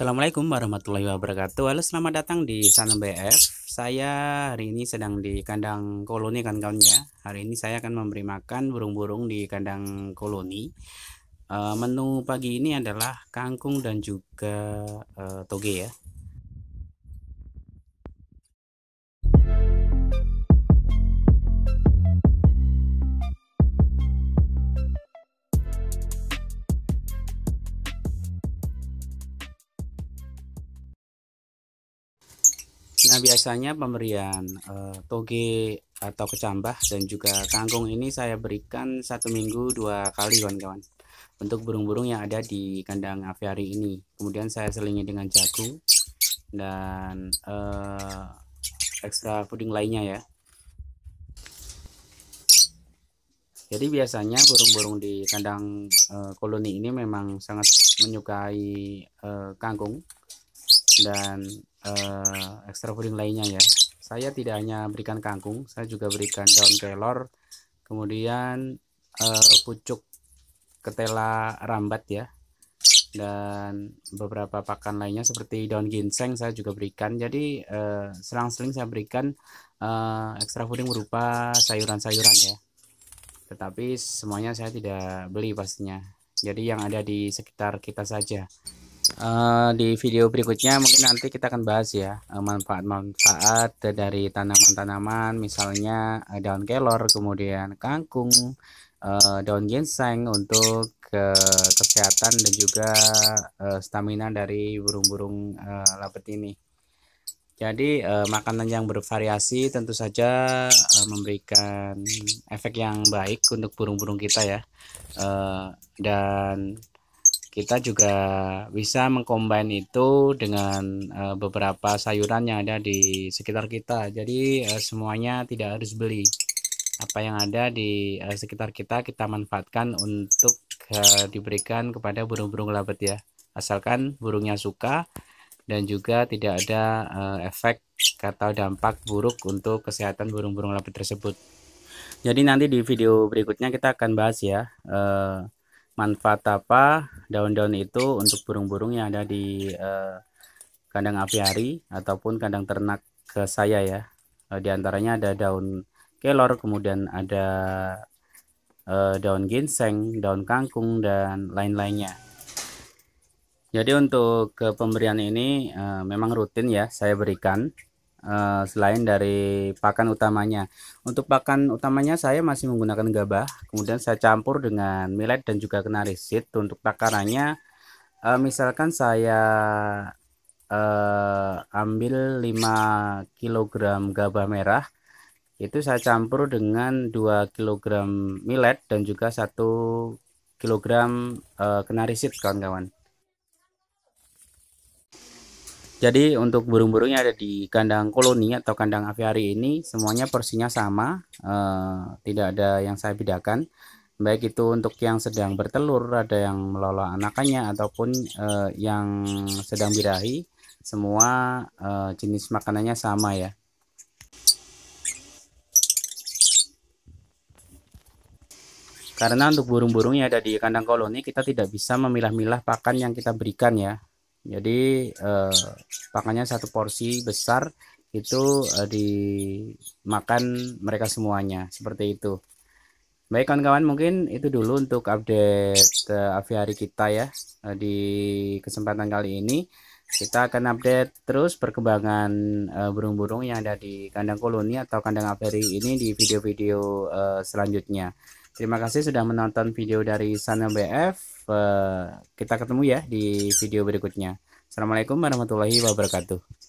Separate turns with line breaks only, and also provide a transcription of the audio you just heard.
Assalamualaikum warahmatullahi wabarakatuh Halo selamat datang di Sana BF Saya hari ini sedang di kandang koloni kan kawan ya Hari ini saya akan memberi makan burung-burung di kandang koloni e, Menu pagi ini adalah kangkung dan juga e, toge ya Nah biasanya pemberian uh, toge atau kecambah dan juga kangkung ini saya berikan satu minggu dua kali kawan-kawan untuk burung-burung yang ada di kandang aviari ini. Kemudian saya selingi dengan jagung dan uh, ekstra puding lainnya ya. Jadi biasanya burung-burung di kandang uh, koloni ini memang sangat menyukai uh, kangkung dan uh, eh, ekstra puding lainnya ya saya tidak hanya berikan kangkung saya juga berikan daun kelor kemudian uh, pucuk ketela rambat ya dan beberapa pakan lainnya seperti daun ginseng saya juga berikan jadi uh, selang-seling saya berikan uh, extra fooding berupa sayuran-sayuran ya tetapi semuanya saya tidak beli pastinya jadi yang ada di sekitar kita saja Eh, di video berikutnya mungkin nanti kita akan bahas ya eh, manfaat-manfaat uh, dari tanaman-tanaman misalnya uh, daun kelor kemudian kangkung uh, daun ginseng untuk ke kesehatan dan juga uh, stamina dari burung-burung uh, lapet ini jadi uh, makanan yang bervariasi tentu saja uh, memberikan efek yang baik untuk burung-burung kita ya. uh, dan kita juga bisa mengcombine itu dengan uh, beberapa sayuran yang ada di sekitar kita. Jadi uh, semuanya tidak harus beli. Apa yang ada di uh, sekitar kita kita manfaatkan untuk uh, diberikan kepada burung-burung labet ya. Asalkan burungnya suka dan juga tidak ada uh, efek atau dampak buruk untuk kesehatan burung-burung labet tersebut. Jadi nanti di video berikutnya kita akan bahas ya uh, manfaat apa daun-daun itu untuk burung-burung yang ada di eh, kandang apiari ataupun kandang ternak ke saya ya. Eh, di antaranya ada daun kelor, kemudian ada eh, daun ginseng, daun kangkung dan lain-lainnya. Jadi untuk ke pemberian ini eh, memang rutin ya saya berikan Eh, selain dari pakan utamanya. Untuk pakan utamanya saya masih menggunakan gabah, kemudian saya campur dengan millet dan juga kenari seed. Untuk takarannya uh, misalkan saya uh, ambil 5 kg gabah merah itu saya campur dengan 2 kg millet dan juga 1 kg uh, kenari seed kawan-kawan. Jadi untuk burung burungnya ada di kandang koloni atau kandang aviari ini semuanya porsinya sama, e, tidak ada yang saya bedakan. Baik itu untuk yang sedang bertelur, ada yang melola anakannya ataupun e, yang sedang birahi, semua e, jenis makanannya sama ya. Karena untuk burung-burung yang ada di kandang koloni kita tidak bisa memilah-milah pakan yang kita berikan ya jadi eh, pakannya satu porsi besar itu eh, dimakan mereka semuanya seperti itu. Baik kawan-kawan mungkin itu dulu untuk update uh, eh, aviari kita ya eh, di kesempatan kali ini kita akan update terus perkembangan eh, burung-burung uh, yang ada di kandang koloni atau kandang aviari ini di video-video uh, selanjutnya. Terima kasih sudah menonton video dari Sana BF. Eh, kita ketemu ya di video berikutnya. Assalamualaikum warahmatullahi wabarakatuh.